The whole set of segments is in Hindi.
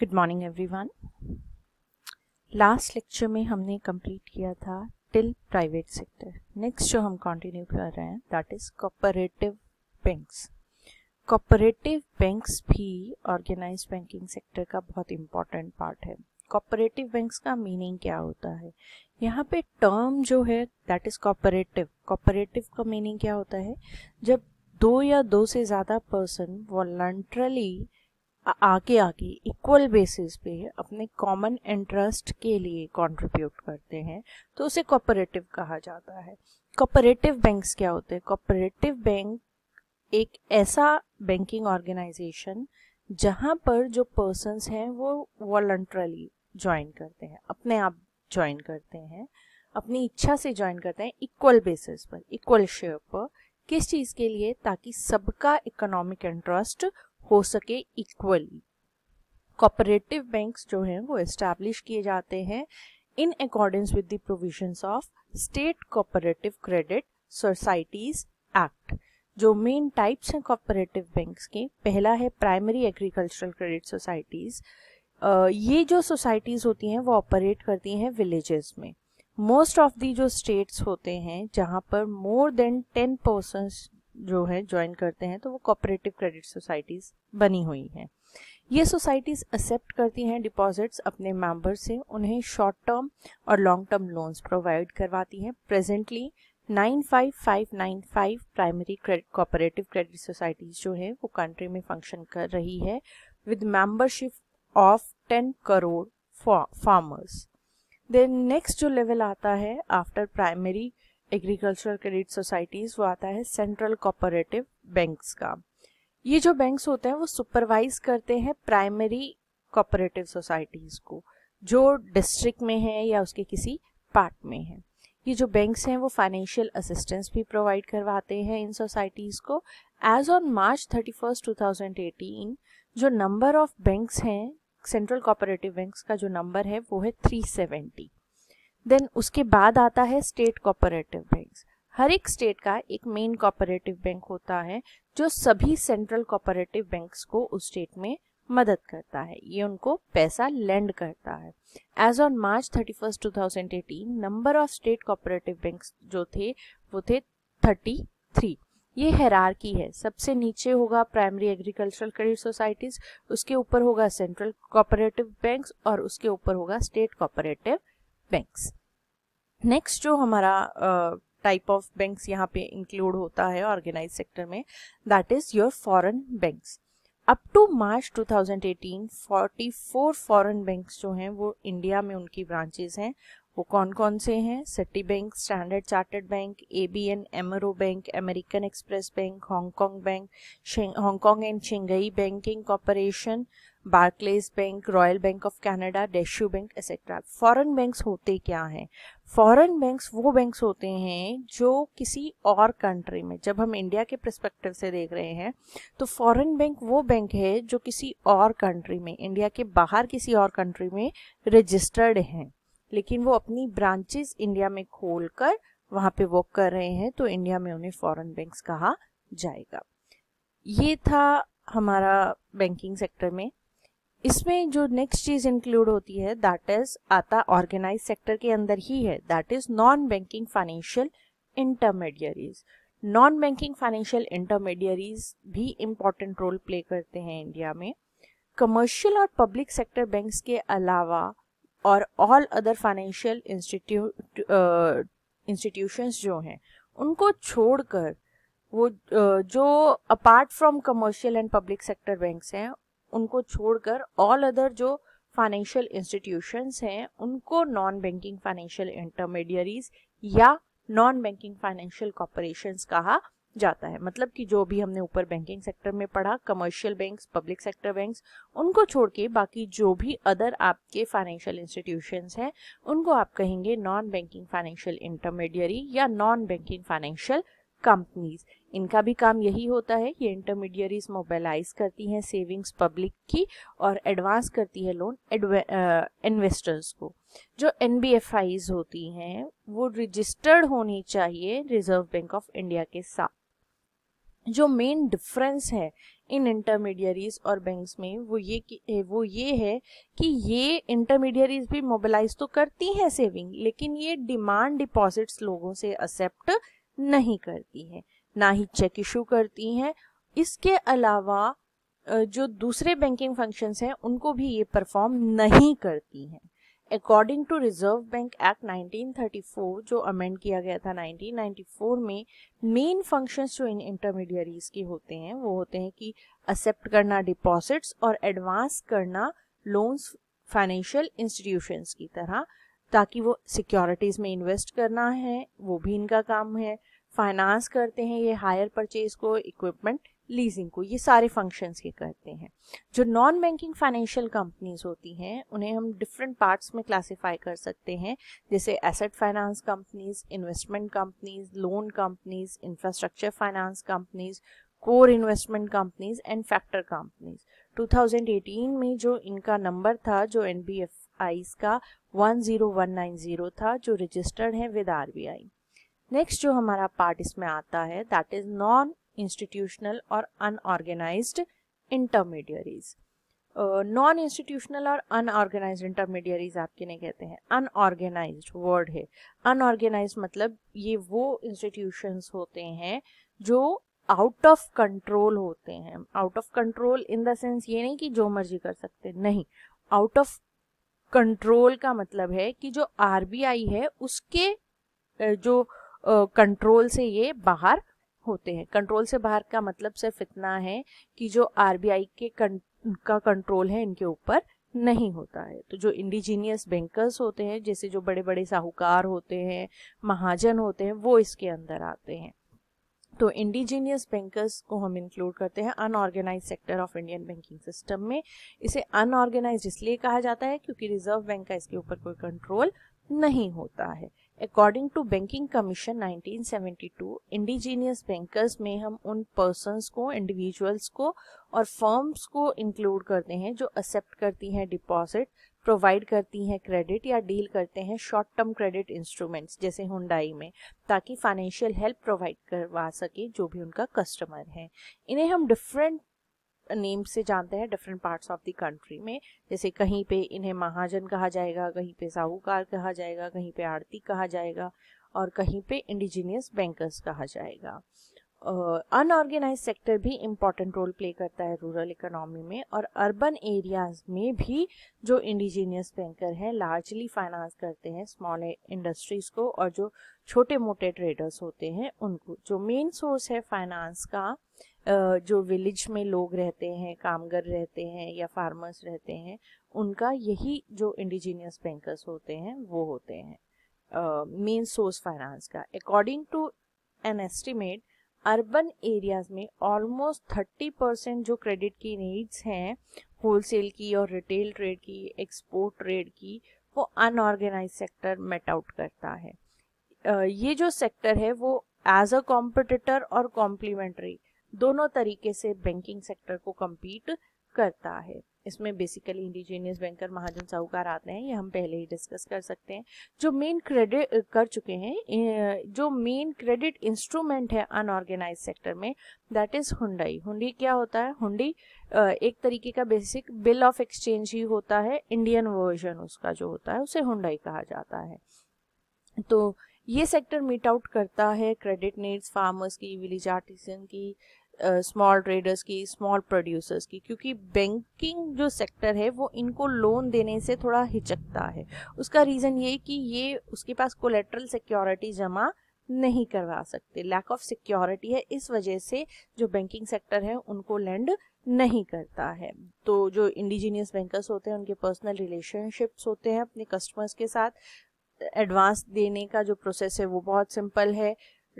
Good morning everyone last lecture में हमने कंप्लीट किया था टिल प्राइवेट सेक्टर नेक्स्ट जो हम कंटिन्यू कर रहे हैं that is cooperative banks cooperative banks भी ऑर्गेनाइज्ड बैंकिंग सेक्टर का बहुत इंपॉर्टेंट पार्ट है कॉपरेटिव बैंक्स का मीनिंग क्या होता है यहाँ पे टर्म जो है दैट इज कॉपरेटिव कॉपरेटिव का मीनिंग क्या होता है जब दो या दो से ज़्यादा पर्सन वॉलंट्रली आगे आगे इक्वल बेसिस पे अपने कॉमन इंटरेस्ट के लिए कंट्रीब्यूट करते हैं तो उसे कॉपरेटिव कहा जाता है कॉपरेटिव बैंक्स क्या होते हैं कॉपरेटिव बैंक एक ऐसा बैंकिंग ऑर्गेनाइजेशन जहाँ पर जो पर्सनस हैं वो वॉल्ट्रली ज्वाइन करते हैं अपने आप ज्वाइन करते हैं अपनी इच्छा से ज्वाइन करते हैं इक्वल बेसिस पर इक्वल शेयर पर किस चीज़ के लिए ताकि सबका इकोनॉमिक इंटरेस्ट हो सके इक्वली कॉपरेटिव बैंक्स जो हैं वो इस्टेब्लिश किए जाते हैं in accordance with the provisions of state cooperative credit societies act जो मेन टाइप्स हैं कोऑपरेटिव बैंक्स के पहला है प्राइमरी एग्रीकल्चरल क्रेडिट सोसाइटीज़ ये जो सोसाइटीज़ होती हैं वो ऑपरेट करती हैं विलेजेस में मोस्ट ऑफ दी जो स्टेट्स होते हैं जहाँ पर मोर देन टेन परसेंट जो है ज्वाइन करते हैं तो वो कॉपरेटिव क्रेडिट सोसाइटीज़ बनी हुई हैं ये सोसाइटीज़ एक्सेप्ट करती हैं डिपॉजिट्स अपने मेंबर से उन्हें शॉर्ट टर्म और लॉन्ग टर्म लोन्स प्रोवाइड करवाती हैं presently 95595 primary credit cooperative credit societies जो है वो कंट्री में फंक्शन कर रही है with membership of 10 crore farmers then next जो लेवल आता है after primary agricultural credit societies वो आता है सेंट्रल कोऑपरेटिव बैंक्स का ये जो बैंक्स होते हैं वो सुपरवाइज करते हैं प्राइमरी कोऑपरेटिव सोसाइटीज को जो डिस्ट्रिक्ट में है या उसके किसी पार्ट में है ये जो बैंक्स हैं वो फाइनेंशियल असिस्टेंस भी प्रोवाइड करवाते हैं इन सोसाइटीज़ को as on March thirty first two thousand eighteen जो नंबर ऑफ बैंक्स हैं सेंट्रल कोऑपरेटिव बैंक्स का जो नंबर है वो है थ्री सेवेंटी देन उसके बाद आता है स्टेट कोऑपरेटिव बैंक हर एक स्टेट का एक मेन कोऑपरेटिव बैंक होता है जो सभी सेंट्रल कोऑपरेटिव बैंक्स को उस स्टेट में मदद करता है ये उनको पैसा लेंड करता है as on March thirty first two thousand eighteen number of state cooperative bank जो थे वो थे थर्टी थ्री ये हैरारकी है सबसे नीचे होगा प्राइमरी एग्रीकल्चरल क्रेडिट सोसाइटीज उसके ऊपर होगा सेंट्रल कोऑपरेटिव बैंक्स और उसके ऊपर होगा स्टेट कोऑपरेटिव बैंक्स नेक्स्ट जो हमारा टाइप ऑफ बैंक्स यहाँ पे इंक्लूड होता है ऑर्गेनाइज सेक्टर में that is your foreign banks up to March 2018 44 foreign banks जो हैं वो इंडिया में उनकी ब्रांचेस हैं वो कौन कौन से हैं Citi bank Standard Chartered bank A B N AMRO bank American Express bank Hong Kong bank Hong Kong and Shanghai banking corporation Barclays bank Royal bank of Canada Deutsche bank etcetera foreign banks होते क्या हैं फॉरेन बैंक्स वो बैंक्स होते हैं जो किसी और कंट्री में जब हम इंडिया के प्रस्पेक्टिव से देख रहे हैं तो फॉरेन बैंक वो बैंक है जो किसी और कंट्री में इंडिया के बाहर किसी और कंट्री में रजिस्टर्ड हैं लेकिन वो अपनी ब्रांचेस इंडिया में खोल कर वहाँ पे वर्क कर रहे हैं तो इंडिया में उन्हें फॉरेन बैंक्स कहा जाएगा ये था हमारा बैंकिंग सेक्टर में इसमें जो नेक्स्ट चीज इंक्लूड होती है दैट इज आता ऑर्गेनाइज सेक्टर के अंदर ही है that is non banking financial intermediaries non banking financial intermediaries भी इम्पोर्टेंट रोल प्ले करते हैं इंडिया में कमर्शियल और पब्लिक सेक्टर बैंक्स के अलावा और all other financial institute institutions जो हैं उनको छोड़कर वो uh, जो apart from commercial and public sector banks हैं उनको छोड़कर ऑल अदर जो फाइनेंशियल इंस्टीट्यूशंस हैं उनको नॉन बैंकिंग फाइनेंशियल इंटरमीडियरीज या नॉन बैंकिंग फाइनेंशियल कॉपोरेशन कहा जाता है मतलब कि जो भी हमने ऊपर बैंकिंग सेक्टर में पढ़ा commercial banks public sector banks उनको छोड़ के बाकी जो भी अदर आपके फाइनेंशियल इंस्टीट्यूशंस हैं उनको आप कहेंगे नॉन बैंकिंग फाइनेंशियल इंटरमीडियरी या नॉन बैंकिंग फाइनेंशियल कंपनीज इनका भी काम यही होता है ये इंटरमीडियरीज मोबालाइज करती हैं सेविंग्स पब्लिक की और एडवांस करती है लोन इन्वेस्टर्स को जो एन होती हैं वो रजिस्टर्ड होनी चाहिए रिजर्व बैंक ऑफ इंडिया के साथ जो मेन डिफरेंस है इन इंटरमीडियरीज और बैंक्स में वो ये कि वो ये है कि ये इंटरमीडियरीज भी मोबालाइज तो करती हैं सेविंग लेकिन ये डिमांड डिपॉजिट्स लोगों से एक्सेप्ट नहीं करती है ना ही चेक इशू करती हैं इसके अलावा जो दूसरे बैंकिंग फंक्शंस हैं उनको भी ये परफॉर्म नहीं करती हैं according to reserve bank act 1934 जो अमेंड किया गया था 1994 में मेन फंक्शंस जो इन इंटरमीडियरीज के होते हैं वो होते हैं कि एक्सेप्ट करना डिपॉजिट्स और एडवांस करना लोन्स फाइनेंशियल इंस्टीट्यूशंस की तरह ताकि वो सिक्योरिटीज में इन्वेस्ट करना है वो भी इनका काम है फाइनेंस करते हैं ये हायर परचेज को इक्विपमेंट लीजिंग को ये सारे फंक्शंस के करते हैं जो नॉन बैंकिंग फाइनेंशियल कंपनीज होती हैं उन्हें हम डिफरेंट पार्ट्स में क्लासिफाई कर सकते हैं जैसे asset finance companies investment companies loan companies infrastructure finance companies core investment companies and factor companies 2018 में जो इनका नंबर था जो एन बी एफ का वन था जो रजिस्टर्ड है विद आरबीआई नेक्स्ट जो हमारा पार्ट इसमें आता है दैट इज नॉन इंस्टीट्यूशनल और अनऑर्गेनाइज इंटरमीडियरीज नॉन इंस्टीट्यूशनल और अनऑर्गेनाइज इंटरमीडियरीज आप नहीं कहते हैं अनऑर्गेनाइज वर्ड है अनऑर्गेनाइज मतलब ये वो इंस्टीट्यूशंस होते हैं जो आउट ऑफ कंट्रोल होते हैं out of control in the sense ये नहीं कि जो मर्जी कर सकते नहीं आउट ऑफ कंट्रोल का मतलब है कि जो आरबीआई है उसके जो uh, कंट्रोल से ये बाहर होते हैं कंट्रोल से बाहर का मतलब सिर्फ इतना है कि जो आरबीआई के कं, का कंट्रोल है इनके ऊपर नहीं होता है तो जो इंडिजीनियस बैंकर्स होते हैं जैसे जो बड़े बड़े साहूकार होते हैं महाजन होते हैं वो इसके अंदर आते हैं तो इंडिजीनियस बैंकर्स को हम इंक्लूड करते हैं unorganise sector of Indian banking system में इसे अनऑर्गेनाइज इसलिए कहा जाता है क्योंकि रिजर्व बैंक का इसके ऊपर कोई कंट्रोल नहीं होता है according to banking commission 1972 indigenous bankers में हम उन पर्सनस को इंडिविजुअल्स को और फर्म्स को इंक्लूड करते हैं जो एक्सेप्ट करती हैं डिपॉजिट प्रोवाइड करती हैं क्रेडिट या डील करते हैं शॉर्ट टर्म क्रेडिट इंस्ट्रूमेंट्स जैसे हुंडाई में ताकि फाइनेंशियल हेल्प प्रोवाइड करवा सके जो भी उनका कस्टमर है इन्हें हम डिफरेंट नेम से जानते हैं different parts of the country में जैसे कहीं पे इन्हें महाजन कहा जाएगा कहीं पे साहूकार कहा जाएगा कहीं पे आरती कहा जाएगा और कहीं पे इंडिजीनियस बैंकर्स कहा जाएगा अनऑर्गेनाइज सेक्टर भी इम्पोर्टेंट रोल प्ले करता है रूरल इकोनॉमी में और अर्बन एरियाज में भी जो इंडिजीनियस बैंकर हैं लार्जली फाइनेंस करते हैं स्मॉल इंडस्ट्रीज को और जो छोटे मोटे ट्रेडर्स होते हैं उनको जो मेन सोर्स है फाइनेंस का जो विलेज में लोग रहते हैं कामगार रहते हैं या फार्मर्स रहते हैं उनका यही जो इंडिजीनियस बैंकर्स होते हैं वो होते हैं मेन सोर्स फाइनेंस का according to an estimate urban areas में ऑलमोस्ट थर्टी परसेंट जो क्रेडिट की नीड्स हैं होलसेल की और रिटेल ट्रेड की एक्सपोर्ट ट्रेड की वो अनऑर्गेनाइज सेक्टर मेट आउट करता है uh, ये जो सेक्टर है वो एज अ कॉम्पिटिटर और कॉम्प्लीमेंट्री दोनों तरीके से बैंकिंग सेक्टर को कम्पीट करता है इसमें बेसिकली इंडिजीनियस बैंकर महाजन साहूकार आते हैं ये हम पहले ही डिस्कस कर सकते हैं जो मेन क्रेडिट कर चुके हैं जो मेन क्रेडिट इंस्ट्रूमेंट है अनऑर्गेनाइज सेक्टर में दैट इज हुंडई हुंडी क्या होता है हुंडी एक तरीके का बेसिक बिल ऑफ एक्सचेंज ही होता है इंडियन वर्जन उसका जो होता है उसे हुंडई कहा जाता है तो ये सेक्टर मीट आउट करता है क्रेडिट नीड्स फार्मर्स की विलेज आर्टिसन की स्मॉल ट्रेडर्स की स्मॉल प्रोड्यूसर्स की क्योंकि बैंकिंग जो सेक्टर है वो इनको लोन देने से थोड़ा हिचकता है उसका रीज़न ये कि ये उसके पास कोलेट्रल सिक्योरिटी जमा नहीं करवा सकते लैक ऑफ सिक्योरिटी है इस वजह से जो बैंकिंग सेक्टर है उनको लैंड नहीं करता है तो जो इंडिजीनियस बैंकर्स होते हैं उनके पर्सनल रिलेशनशिप्स होते हैं अपने कस्टमर्स के साथ एडवांस देने का जो प्रोसेस है वो बहुत सिंपल है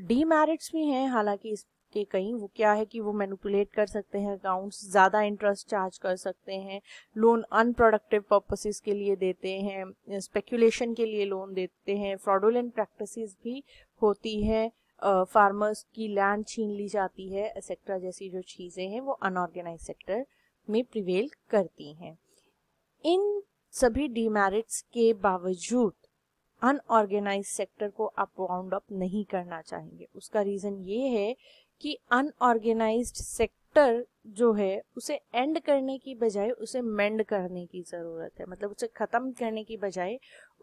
डी मैरिट्स भी हैं हालांकि के कहीं वो क्या है कि वो मैनिपुलेट कर सकते हैं अकाउंट्स ज़्यादा इंटरेस्ट चार्ज कर सकते हैं लोन अनप्रोडक्टिव पर्पसेस के लिए देते हैं स्पेकुलेशन के लिए लोन देते हैं फ्रॉडुलेंट प्रैक्टिसेस भी होती है फार्मर्स की लैंड छीन ली जाती है एक्सेट्रा जैसी जो चीज़ें हैं वो अनऑर्गेनाइज सेक्टर में प्रिवेल करती हैं इन सभी डीमेरिट्स के बावजूद अनऑर्गेनाइज सेक्टर को आप वाउंड अप नहीं करना चाहेंगे उसका रीज़न ये है कि अनऑर्गेनाइज्ड सेक्टर जो है उसे एंड करने की बजाय उसे मेंड करने की ज़रूरत है मतलब उसे ख़त्म करने की बजाय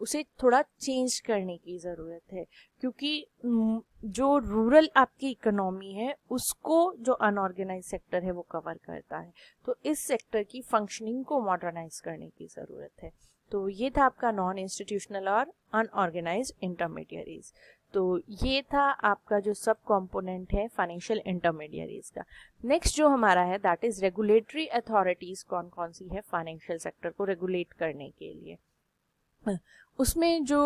उसे थोड़ा चेंज करने की ज़रूरत है क्योंकि जो रूरल आपकी इकोनॉमी है उसको जो अनऑर्गेनाइज सेक्टर है वो कवर करता है तो इस सेक्टर की फंक्शनिंग को मॉडर्नाइज करने की ज़रूरत है तो ये था आपका नॉन इंस्टीट्यूशनल और अनऑर्गेनाइज इंटरमीडियरीज तो ये था आपका जो सब कंपोनेंट है फाइनेंशियल इंटरमीडियरीज का नेक्स्ट जो हमारा है दैट इज रेगुलेटरी अथॉरिटीज कौन कौन सी है फाइनेंशियल सेक्टर को रेगुलेट करने के लिए उसमें जो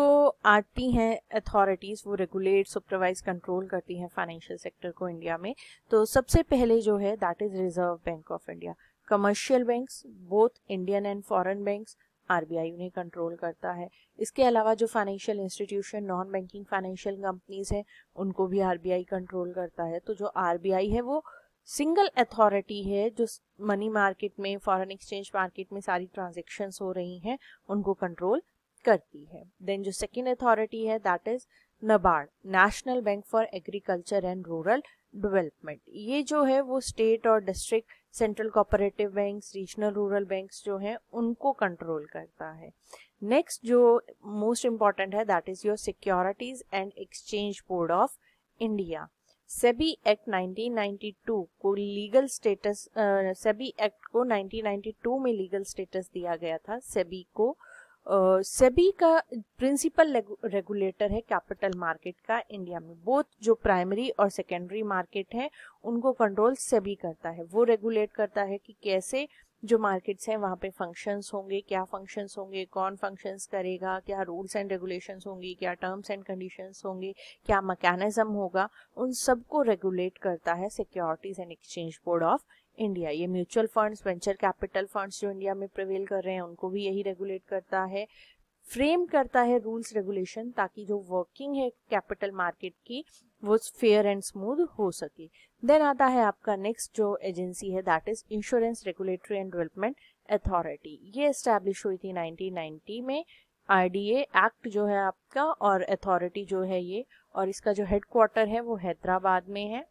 आती हैं अथॉरिटीज़ वो रेगुलेट सुपरवाइज कंट्रोल करती हैं फाइनेंशियल सेक्टर को इंडिया में तो सबसे पहले जो है that is Reserve Bank of India commercial banks both Indian and foreign banks RBI उन्हें कंट्रोल करता है इसके अलावा जो financial institution non banking financial companies हैं उनको भी आरबीआई कंट्रोल करता है तो जो आरबीआई है वो सिंगल अथॉरिटी है जो मनी मार्केट में फॉरेन एक्सचेंज मार्केट में सारी ट्रांजेक्शन्स हो रही हैं उनको कंट्रोल करती है देन जो सेकेंड अथॉरिटी है that is NABARD National Bank for Agriculture and Rural Development ये जो है वो स्टेट और district central cooperative banks regional rural banks जो हैं उनको कंट्रोल करता है नेक्स्ट जो मोस्ट इम्पॉर्टेंट है that is your Securities and Exchange Board of India SEBI act 1992 को लीगल स्टेटस सेबी एक्ट को 1992 में लीगल स्टेटस दिया गया था सेबी को uh, सेबी uh, का प्रिंसिपल रेगुलेटर है कैपिटल मार्केट का इंडिया में बोथ जो प्राइमरी और सेकेंडरी मार्केट है उनको कंट्रोल सेबी करता है वो रेगुलेट करता है कि कैसे जो मार्केट्स हैं वहाँ पे फंक्शंस होंगे क्या फंक्शंस होंगे कौन फंक्शंस करेगा क्या रूल्स एंड रेगुलेशंस होंगी क्या टर्म्स एंड कंडीशंस होंगे क्या मकैनिज्म होगा उन सबको रेगुलेट करता है Securities and Exchange Board of India ये mutual funds venture capital funds जो इंडिया में प्रवेल कर रहे हैं उनको भी यही रेगुलेट करता है फ्रेम करता है रूल्स रेगुलेशन ताकि जो वर्किंग है कैपिटल मार्केट की वो फेयर एंड स्मूथ हो सके देन आता है आपका नेक्स्ट जो एजेंसी है that is Insurance Regulatory and Development Authority ये एस्टेब्लिश हुई थी 1990 में आरडीए एक्ट जो है आपका और अथॉरिटी जो है ये और इसका जो हेडक्वार्टर है वो हैदराबाद में है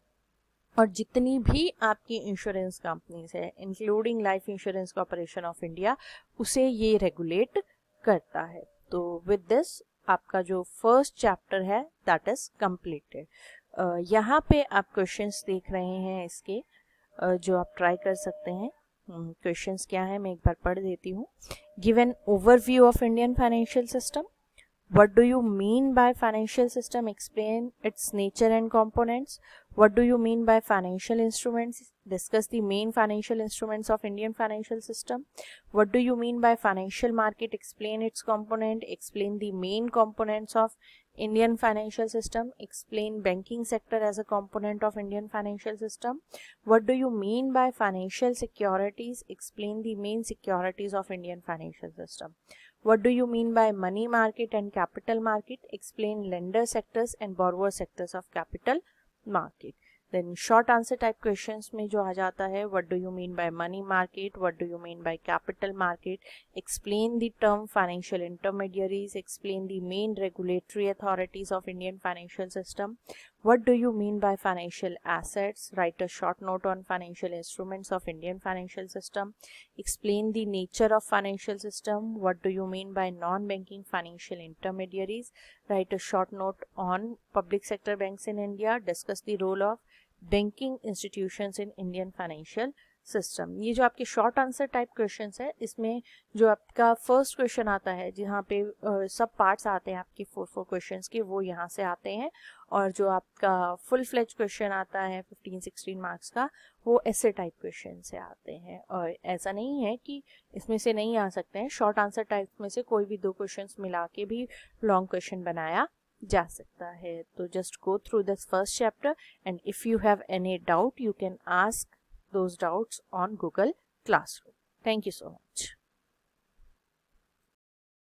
और जितनी भी आपकी इंश्योरेंस कंपनीज है including Life Insurance Corporation of India उसे ये रेगुलेट करता है तो विद दिस आपका जो फर्स्ट चैप्टर है दैट इज कम्प्लीटेड यहाँ पे आप क्वेश्चंस देख रहे हैं इसके जो आप ट्राई कर सकते हैं क्वेश्चन हम्म, क्या है मैं एक बार पढ़ देती हूँ give an overview of Indian financial system what do you mean by financial system explain its nature and components What do you mean by financial instruments? Discuss the main financial instruments of Indian financial system. What do you mean by financial market? Explain its component. Explain the main components of Indian financial system. Explain banking sector as a component of Indian financial system. What do you mean by financial securities? Explain the main securities of Indian financial system. What do you mean by money market and capital market? Explain lender sectors and borrower sectors of capital market then short answer type question में जो आ जाता है what do you mean by money market what do you mean by capital market explain the term financial intermediaries explain the main regulatory authorities of Indian financial system What do you mean by financial assets? Write a short note on financial instruments of Indian financial system. Explain the nature of financial system. What do you mean by non-banking financial intermediaries? Write a short note on public sector banks in India. Discuss the role of banking institutions in Indian financial system ये जो आपके शॉर्ट आंसर टाइप क्वेश्चन है इसमें जो आपका फर्स्ट क्वेश्चन आता है जहाँ पे सब पार्ट्स आते हैं आपके फोर फोर क्वेश्चन के वो यहाँ से आते हैं और जो आपका फुल फ्लेज क्वेश्चन आता है फिफ्टीन सिक्सटीन मार्क्स का वो ऐसे टाइप क्वेश्चन से आते हैं और ऐसा नहीं है कि इसमें से नहीं आ सकते हैं शॉर्ट आंसर टाइप में से कोई भी दो क्वेश्चन मिला के भी लॉन्ग क्वेश्चन बनाया जा सकता है तो just go through this first chapter and if you have any doubt you can ask those doubts on Google Classroom. Thank you so much.